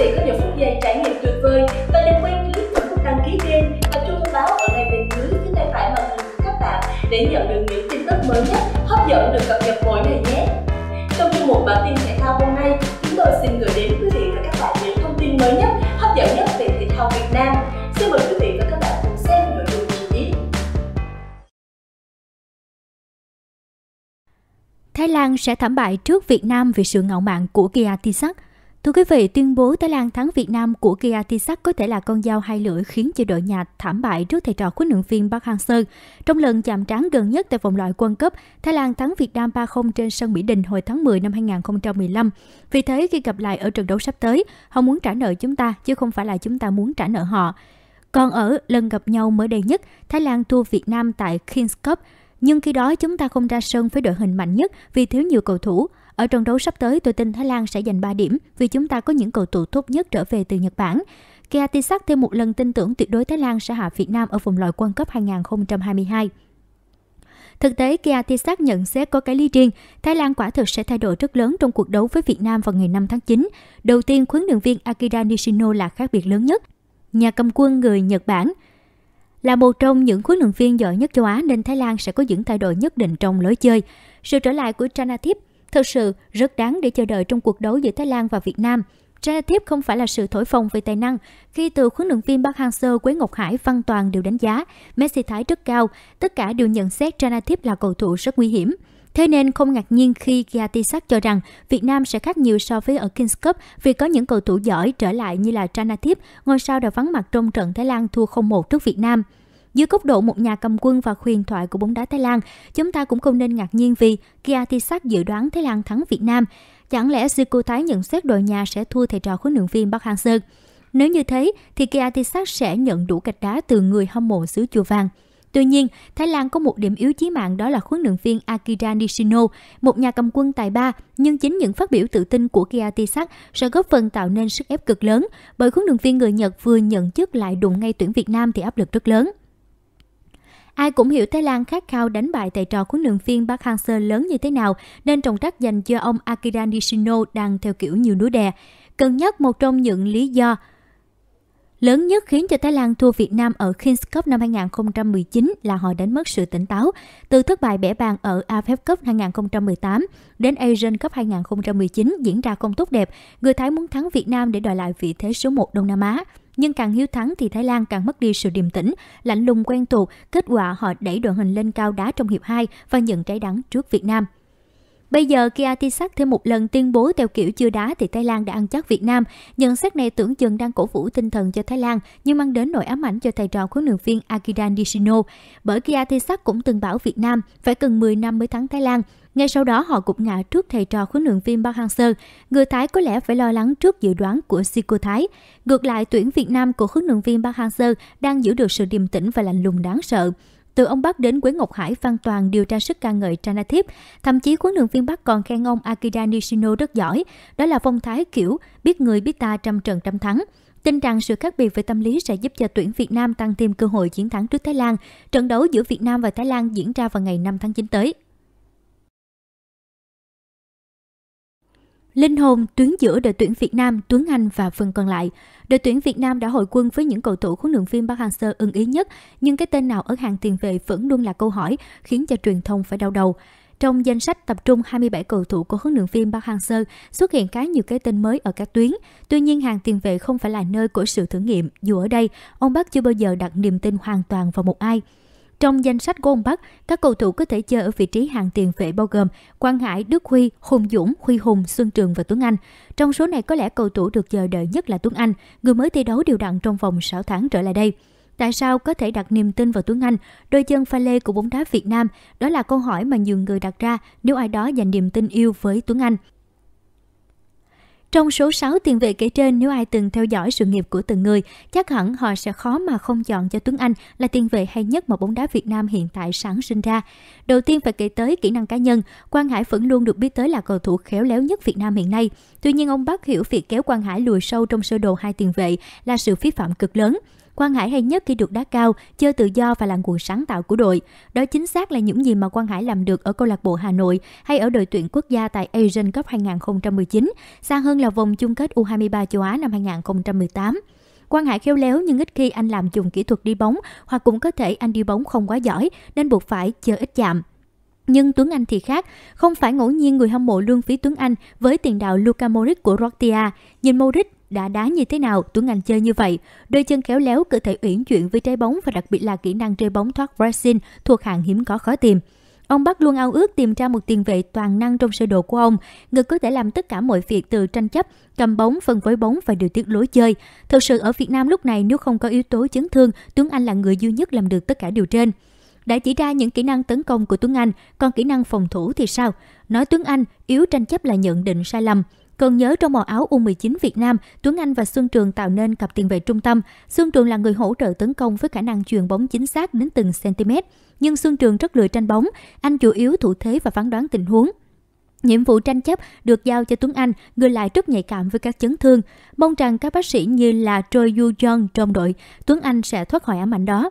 sẽ có được phút giây trải nghiệm tuyệt vời và đừng quên click nút đăng ký kênh và chuông thông báo ở ngay bên dưới phía tay phải màn hình của các bạn để nhận được những tin tức mới nhất hấp dẫn được cập nhật mỗi ngày nhé trong chương mục bản tin thể thao hôm nay chúng tôi xin gửi đến quý vị và các bạn những thông tin mới nhất hấp dẫn nhất về thể thao Việt Nam xin mời quý vị và các bạn cùng xem nội dung chi tiết Thái Lan sẽ thảm bại trước Việt Nam vì sự ngạo mạn của Kia Tisak Thưa quý vị, tuyên bố Thái Lan thắng Việt Nam của Kia Tisak có thể là con dao hai lưỡi khiến cho đội nhà thảm bại trước thầy trò huấn luyện viên Park Hang-seo. Trong lần chạm trán gần nhất tại vòng loại World Cup, Thái Lan thắng Việt Nam 3-0 trên sân Mỹ Đình hồi tháng 10 năm 2015. Vì thế, khi gặp lại ở trận đấu sắp tới, họ muốn trả nợ chúng ta, chứ không phải là chúng ta muốn trả nợ họ. Còn ở lần gặp nhau mới đây nhất, Thái Lan thua Việt Nam tại Kings Cup, nhưng khi đó chúng ta không ra sân với đội hình mạnh nhất vì thiếu nhiều cầu thủ. Ở trận đấu sắp tới, tôi tin Thái Lan sẽ giành 3 điểm vì chúng ta có những cầu thủ tốt nhất trở về từ Nhật Bản. Kia Tisak thêm một lần tin tưởng tuyệt đối Thái Lan sẽ hạ Việt Nam ở vòng loại World Cup 2022. Thực tế, Kia Tisak nhận xét có cái lý riêng, Thái Lan quả thực sẽ thay đổi rất lớn trong cuộc đấu với Việt Nam vào ngày 5 tháng 9. Đầu tiên, huấn luyện viên Akira Nishino là khác biệt lớn nhất, nhà cầm quân người Nhật Bản. Là một trong những huấn luyện viên giỏi nhất châu Á nên Thái Lan sẽ có những thay đổi nhất định trong lối chơi. Sự trở lại của Tranathip – Thật sự rất đáng để chờ đợi trong cuộc đấu giữa Thái Lan và Việt Nam. Ra tiếp không phải là sự thổi phồng về tài năng, khi từ huấn luyện viên Park Hang-seo, Quế Ngọc Hải, Văn Toàn đều đánh giá Messi thái rất cao, tất cả đều nhận xét Ra tiếp là cầu thủ rất nguy hiểm. Thế nên không ngạc nhiên khi Gatisak cho rằng Việt Nam sẽ khác nhiều so với ở Kings Cup vì có những cầu thủ giỏi trở lại như là Tranatip, ngôi sao đã vắng mặt trong trận Thái Lan thua 0-1 trước Việt Nam. Dưới góc độ một nhà cầm quân và huyền thoại của bóng đá Thái Lan, chúng ta cũng không nên ngạc nhiên vì Kia Tisak dự đoán Thái Lan thắng Việt Nam. Chẳng lẽ Zico Thái nhận xét đội nhà sẽ thua thầy trò huấn luyện viên Park Hang-seo? Nếu như thế thì Kia Tisak sẽ nhận đủ gạch đá từ người hâm mộ xứ chùa vàng. Tuy nhiên, Thái Lan có một điểm yếu chí mạng đó là huấn luyện viên Akira Nishino, một nhà cầm quân tài ba, nhưng chính những phát biểu tự tin của Kia Tisak sẽ góp phần tạo nên sức ép cực lớn, bởi huấn luyện viên người Nhật vừa nhận chức lại đụng ngay tuyển Việt Nam thì áp lực rất lớn. Ai cũng hiểu Thái Lan khát khao đánh bại thầy trò của luyện phiên Park Hang-seo lớn như thế nào nên trọng trách dành cho ông Akira Nishino đang theo kiểu nhiều núi đè. Cần nhất một trong những lý do lớn nhất khiến cho Thái Lan thua Việt Nam ở Kings Cup năm 2019 là họ đánh mất sự tỉnh táo. Từ thất bại bẻ bàn ở AFF Cup 2018 đến Asian Cup 2019 diễn ra không tốt đẹp, người Thái muốn thắng Việt Nam để đòi lại vị thế số 1 Đông Nam Á. Nhưng càng hiếu thắng thì Thái Lan càng mất đi sự điềm tĩnh, lạnh lùng quen thuộc, kết quả họ đẩy đội hình lên cao đá trong hiệp 2 và nhận trái đắng trước Việt Nam. Bây giờ Kiatisak thêm một lần tuyên bố theo kiểu chưa đá thì Thái Lan đã ăn chắc Việt Nam. Nhận xét này tưởng chừng đang cổ vũ tinh thần cho Thái Lan nhưng mang đến nỗi ám ảnh cho thầy trò huấn luyện viên Akira Nishino. Bởi Kiatisak cũng từng bảo Việt Nam phải cần 10 năm mới thắng Thái Lan. Ngay sau đó họ cũng ngã trước thầy trò huấn luyện viên Park Hang-seo. Người Thái có lẽ phải lo lắng trước dự đoán của Sico Thái. Ngược lại, tuyển Việt Nam của huấn luyện viên Park Hang-seo đang giữ được sự điềm tĩnh và lạnh lùng đáng sợ. Từ ông Bắc đến Quế Ngọc Hải, Phan Toàn điều tra sức ca ngợi Tranatip. Thậm chí huấn luyện viên Bắc còn khen ông Akira Nishino rất giỏi. Đó là phong thái kiểu biết người biết ta trăm trận trăm thắng. Tin rằng sự khác biệt về tâm lý sẽ giúp cho tuyển Việt Nam tăng thêm cơ hội chiến thắng trước Thái Lan. Trận đấu giữa Việt Nam và Thái Lan diễn ra vào ngày 5 tháng 9 tới. Linh hồn tuyến giữa đội tuyển Việt Nam, Tuấn Anh và phần còn lại. Đội tuyển Việt Nam đã hội quân với những cầu thủ huấn luyện viên Park Hang-seo ưng ý nhất, nhưng cái tên nào ở hàng tiền vệ vẫn luôn là câu hỏi, khiến cho truyền thông phải đau đầu. Trong danh sách tập trung 27 cầu thủ của huấn luyện viên Park Hang-seo xuất hiện khá nhiều cái tên mới ở các tuyến. Tuy nhiên, hàng tiền vệ không phải là nơi của sự thử nghiệm. Dù ở đây, ông Park chưa bao giờ đặt niềm tin hoàn toàn vào một ai. Trong danh sách của ông bắc các cầu thủ có thể chơi ở vị trí hàng tiền vệ bao gồm Quang Hải, Đức Huy, Hùng Dũng, Huy Hùng, Xuân Trường và Tuấn Anh. Trong số này có lẽ cầu thủ được chờ đợi nhất là Tuấn Anh, người mới thi đấu đều đặn trong vòng 6 tháng trở lại đây. Tại sao có thể đặt niềm tin vào Tuấn Anh, đôi chân pha lê của bóng đá Việt Nam? Đó là câu hỏi mà nhiều người đặt ra nếu ai đó dành niềm tin yêu với Tuấn Anh. Trong số 6 tiền vệ kể trên, nếu ai từng theo dõi sự nghiệp của từng người, chắc hẳn họ sẽ khó mà không chọn cho Tuấn Anh là tiền vệ hay nhất mà bóng đá Việt Nam hiện tại sáng sinh ra. Đầu tiên phải kể tới kỹ năng cá nhân, Quang Hải vẫn luôn được biết tới là cầu thủ khéo léo nhất Việt Nam hiện nay. Tuy nhiên ông Bắc hiểu việc kéo Quang Hải lùi sâu trong sơ đồ hai tiền vệ là sự phí phạm cực lớn. Quang Hải hay nhất khi được đá cao, chơi tự do và là nguồn sáng tạo của đội. Đó chính xác là những gì mà Quang Hải làm được ở câu lạc bộ Hà Nội hay ở đội tuyển quốc gia tại Asian Cup 2019, xa hơn là vòng chung kết U23 châu Á năm 2018. Quang Hải khéo léo nhưng ít khi anh làm dùng kỹ thuật đi bóng hoặc cũng có thể anh đi bóng không quá giỏi nên buộc phải chơi ít chạm. Nhưng Tuấn Anh thì khác, không phải ngẫu nhiên người hâm mộ lương phí Tuấn Anh với tiền đạo Luka Modric của Roctia. Nhìn Modric đã đá như thế nào, Tuấn Anh chơi như vậy. Đôi chân khéo léo, cơ thể uyển chuyển với trái bóng và đặc biệt là kỹ năng rơi bóng thoát pressing thuộc hạng hiếm có khó tìm. Ông Bắc luôn ao ước tìm ra một tiền vệ toàn năng trong sơ đồ của ông. người có thể làm tất cả mọi việc từ tranh chấp, cầm bóng, phân phối bóng và điều tiết lối chơi. Thật sự ở Việt Nam lúc này nếu không có yếu tố chấn thương, Tuấn Anh là người duy nhất làm được tất cả điều trên đã chỉ ra những kỹ năng tấn công của Tuấn Anh, còn kỹ năng phòng thủ thì sao? Nói Tuấn Anh yếu tranh chấp là nhận định sai lầm. Cần nhớ trong màu áo U19 Việt Nam, Tuấn Anh và Xuân Trường tạo nên cặp tiền vệ trung tâm. Xuân Trường là người hỗ trợ tấn công với khả năng chuyền bóng chính xác đến từng cm. Nhưng Xuân Trường rất lười tranh bóng, anh chủ yếu thủ thế và phán đoán tình huống. Nhiệm vụ tranh chấp được giao cho Tuấn Anh, người lại rất nhạy cảm với các chấn thương. Mong rằng các bác sĩ như là Choi Yu Jong trong đội, Tuấn Anh sẽ thoát khỏi ám ảnh đó.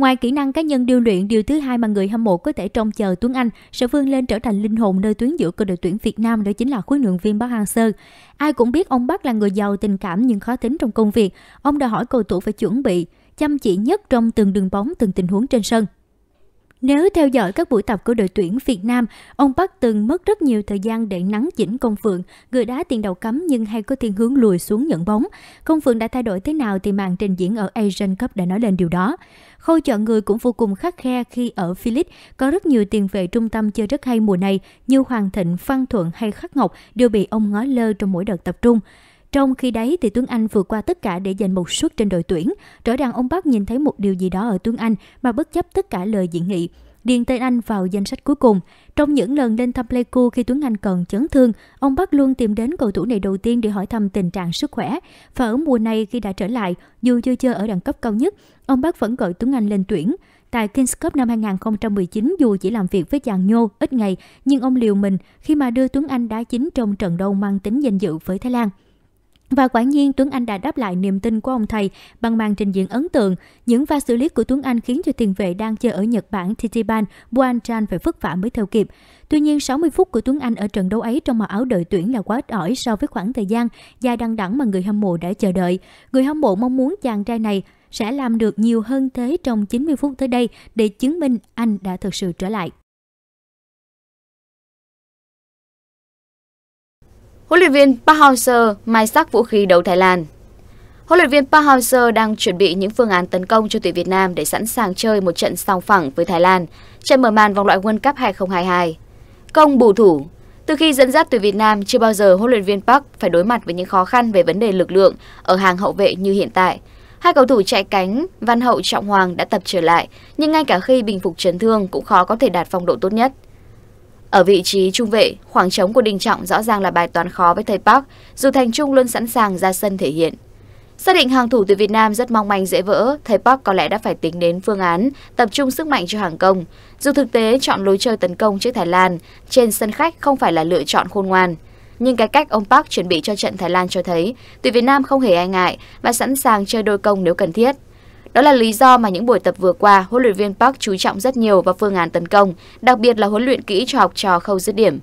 Ngoài kỹ năng cá nhân điêu luyện, điều thứ hai mà người hâm mộ có thể trông chờ Tuấn Anh sẽ vươn lên trở thành linh hồn nơi tuyến giữa của đội tuyển Việt Nam đó chính là huấn luyện viên Park hang Sơ Ai cũng biết ông Park là người giàu tình cảm nhưng khó tính trong công việc. Ông đòi hỏi cầu thủ phải chuẩn bị chăm chỉ nhất trong từng đường bóng, từng tình huống trên sân. Nếu theo dõi các buổi tập của đội tuyển Việt Nam, ông Park từng mất rất nhiều thời gian để nắng chỉnh Công Phượng, người đá tiền đầu cấm nhưng hay có thiên hướng lùi xuống nhận bóng. Công Phượng đã thay đổi thế nào thì màn trình diễn ở Asian Cup đã nói lên điều đó. Khâu chọn người cũng vô cùng khắc khe khi ở Philip có rất nhiều tiền vệ trung tâm chơi rất hay mùa này như Hoàng Thịnh, Phan Thuận hay Khắc Ngọc đều bị ông ngó lơ trong mỗi đợt tập trung. Trong khi đấy thì Tuấn Anh vượt qua tất cả để giành một suất trên đội tuyển. Rõ ràng ông Park nhìn thấy một điều gì đó ở Tuấn Anh mà bất chấp tất cả lời diễn nghị. Điền tên anh vào danh sách cuối cùng. Trong những lần lên thăm Pleiku khi Tuấn Anh còn chấn thương, ông Park luôn tìm đến cầu thủ này đầu tiên để hỏi thăm tình trạng sức khỏe. Và ở mùa này khi đã trở lại, dù chưa chơi ở đẳng cấp cao nhất, ông Park vẫn gọi Tuấn Anh lên tuyển. Tại Kings Cup năm 2019, dù chỉ làm việc với chàng Nhô ít ngày, nhưng ông liều mình khi mà đưa Tuấn Anh đá chính trong trận đấu mang tính danh dự với Thái Lan. Và quả nhiên Tuấn Anh đã đáp lại niềm tin của ông thầy bằng màn trình diễn ấn tượng. Những pha xử lý của Tuấn Anh khiến cho tiền vệ đang chơi ở Nhật Bản Titiban Buanchan phải vất vả mới theo kịp. Tuy nhiên, 60 phút của Tuấn Anh ở trận đấu ấy trong màu áo đội tuyển là quá ít ỏi so với khoảng thời gian dài đăng đẳng mà người hâm mộ đã chờ đợi. Người hâm mộ mong muốn chàng trai này sẽ làm được nhiều hơn thế trong 90 phút tới đây để chứng minh anh đã thực sự trở lại. Huấn luyện viên Park Hang-seo mai sắc vũ khí đấu Thái Lan Huấn luyện viên Park Hang-seo đang chuẩn bị những phương án tấn công cho tuyển Việt Nam để sẵn sàng chơi một trận song phẳng với Thái Lan, trận mở màn vòng loại World Cup 2022. Công bù thủ Từ khi dẫn dắt tuyển Việt Nam, chưa bao giờ huấn luyện viên Park phải đối mặt với những khó khăn về vấn đề lực lượng ở hàng hậu vệ như hiện tại. Hai cầu thủ chạy cánh Văn Hậu Trọng Hoàng đã tập trở lại, nhưng ngay cả khi bình phục chấn thương cũng khó có thể đạt phong độ tốt nhất. Ở vị trí trung vệ, khoảng trống của Đinh Trọng rõ ràng là bài toán khó với thầy Park, dù Thành Trung luôn sẵn sàng ra sân thể hiện. Xác định hàng thủ từ Việt Nam rất mong manh dễ vỡ, thầy Park có lẽ đã phải tính đến phương án tập trung sức mạnh cho hàng công. Dù thực tế chọn lối chơi tấn công trước Thái Lan trên sân khách không phải là lựa chọn khôn ngoan. Nhưng cái cách ông Park chuẩn bị cho trận Thái Lan cho thấy tuyển Việt Nam không hề e ngại và sẵn sàng chơi đôi công nếu cần thiết. Đó là lý do mà những buổi tập vừa qua, huấn luyện viên Park chú trọng rất nhiều vào phương án tấn công, đặc biệt là huấn luyện kỹ cho học trò khâu dứt điểm.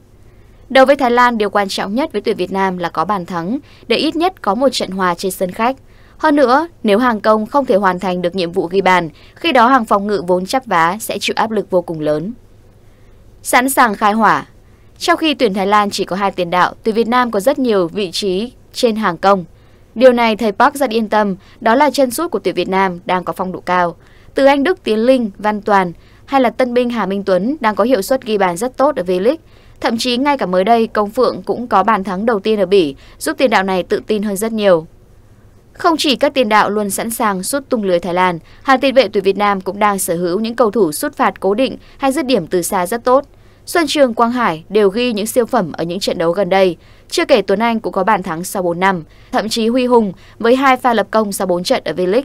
Đối với Thái Lan, điều quan trọng nhất với tuyển Việt Nam là có bàn thắng, để ít nhất có một trận hòa trên sân khách. Hơn nữa, nếu hàng công không thể hoàn thành được nhiệm vụ ghi bàn, khi đó hàng phòng ngự vốn chắp vá sẽ chịu áp lực vô cùng lớn. Sẵn sàng khai hỏa Trong khi tuyển Thái Lan chỉ có hai tiền đạo, tuyển Việt Nam có rất nhiều vị trí trên hàng công – Điều này thầy Park rất yên tâm, đó là chân sút của tuyển Việt Nam đang có phong độ cao. Từ anh Đức Tiến Linh, Văn Toàn hay là tân binh Hà Minh Tuấn đang có hiệu suất ghi bàn rất tốt ở V-League. Thậm chí ngay cả mới đây, Công Phượng cũng có bàn thắng đầu tiên ở Bỉ, giúp tiền đạo này tự tin hơn rất nhiều. Không chỉ các tiền đạo luôn sẵn sàng sút tung lưới Thái Lan, hàng tiền vệ tuyển Việt Nam cũng đang sở hữu những cầu thủ sút phạt cố định hay dứt điểm từ xa rất tốt. Xuân Trường, Quang Hải đều ghi những siêu phẩm ở những trận đấu gần đây. Chưa kể Tuấn Anh cũng có bàn thắng sau 4 năm, thậm chí Huy Hùng với hai pha lập công sau 4 trận ở V-League.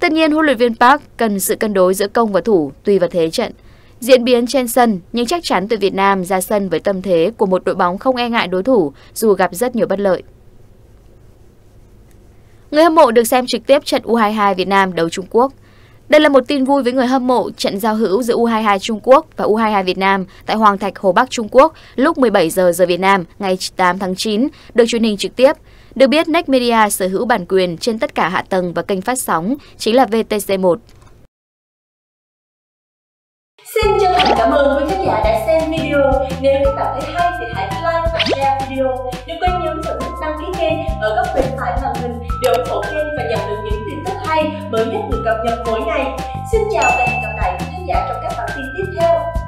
Tất nhiên, huấn luyện viên Park cần sự cân đối giữa công và thủ tùy vào thế trận. Diễn biến trên sân, nhưng chắc chắn tuyển Việt Nam ra sân với tâm thế của một đội bóng không e ngại đối thủ dù gặp rất nhiều bất lợi. Người hâm mộ được xem trực tiếp trận U22 Việt Nam đấu Trung Quốc. Đây là một tin vui với người hâm mộ trận giao hữu giữa U22 Trung Quốc và U22 Việt Nam tại Hoàng Thạch, Hồ Bắc, Trung Quốc lúc 17 giờ giờ Việt Nam ngày 8 tháng 9 được truyền hình trực tiếp. Được biết, Next Media sở hữu bản quyền trên tất cả hạ tầng và kênh phát sóng chính là VTC1. Xin chân thành cảm ơn quý khán giả đã xem video. Nếu các bạn thấy hay thì hãy like và share video. Đừng quên nhấn vào nút đăng ký kênh ở góc bên phải màn hình để ủng hộ kênh và nhận được những tin tức hay mới nhất được cập nhật mỗi ngày. Xin chào và hẹn gặp lại quý khán giả trong các bản tin tiếp theo.